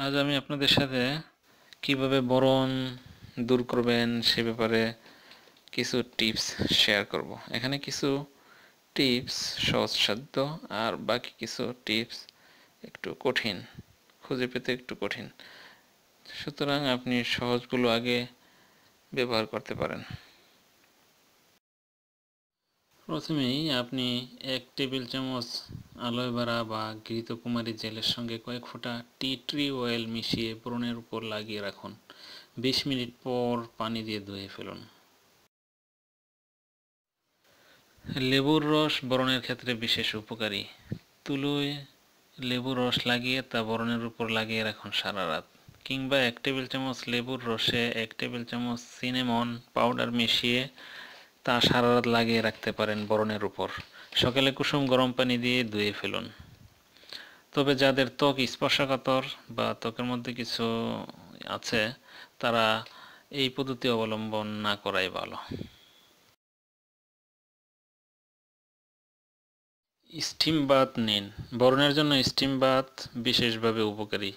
আজ আমি আপনাদের সাথে কিভাবে বরণ দূর করবেন সে ব্যাপারে কিছু টিপস শেয়ার করব। এখানে কিছু টিপস সহজসাধ্য আর বাকি কিছু টিপস একটু কঠিন খুঁজে পেতে একটু কঠিন সুতরাং আপনি সহজগুলো আগে ব্যবহার করতে পারেন প্রথমেই আপনি এক টেবিল চামচ অ্যালোভেরা বা ঘৃতকুমারী জেলের সঙ্গে কয়েক ফোঁটা টি ট্রি অয়েল মিশিয়ে ব্রণের উপর লাগিয়ে রাখুন বিশ মিনিট পর পানি দিয়ে ধুয়ে ফেলুন লেবুর রস বরণের ক্ষেত্রে বিশেষ উপকারী তুলোয় লেবু রস লাগিয়ে তা বরণের উপর লাগিয়ে রাখুন সারা রাত কিংবা এক টেবিল চামচ লেবুর রসে এক টেবিল চামচ সিনেমন পাউডার মিশিয়ে তা সারা রাত লাগিয়ে রাখতে পারেন বরণের উপর সকালে কুসুম গরম পানি দিয়ে ধুয়ে ফেলুন তবে যাদের ত্বক স্পর্শকাতর বা ত্বকের মধ্যে কিছু আছে তারা এই পদ্ধতি অবলম্বন না করাই ভালো স্টিম বাত নিন বরণের জন্য স্টিম বাত বিশেষভাবে উপকারী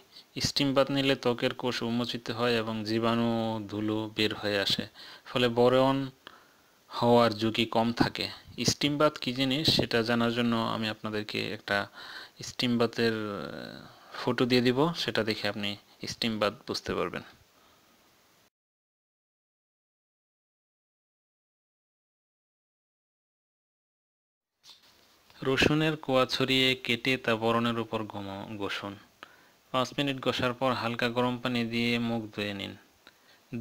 স্টিম বাত নিলে ত্বকের কোষ উন্মোচিত হয় এবং জীবাণু ধুলো বের হয়ে আসে ফলে বরণ হওয়ার ঝুঁকি কম থাকে স্টিম বাথ কী জিনিস সেটা জানার জন্য আমি আপনাদেরকে একটা স্টিম বাথের ফটো দিয়ে দিব সেটা দেখে আপনি স্টিম বাথ বুঝতে পারবেন রসুনের কোয়া ছড়িয়ে কেটে তা বরণের উপর ঘষুন পাঁচ মিনিট ঘষার পর হালকা গরম পানি দিয়ে মুখ ধুয়ে নিন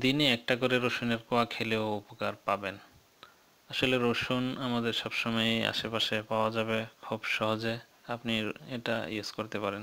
দিনে একটা করে রসুনের কোয়া খেলেও উপকার পাবেন আসলে রসুন আমাদের সবসময় আশেপাশে পাওয়া যাবে খুব সহজে আপনি এটা ইউজ করতে পারেন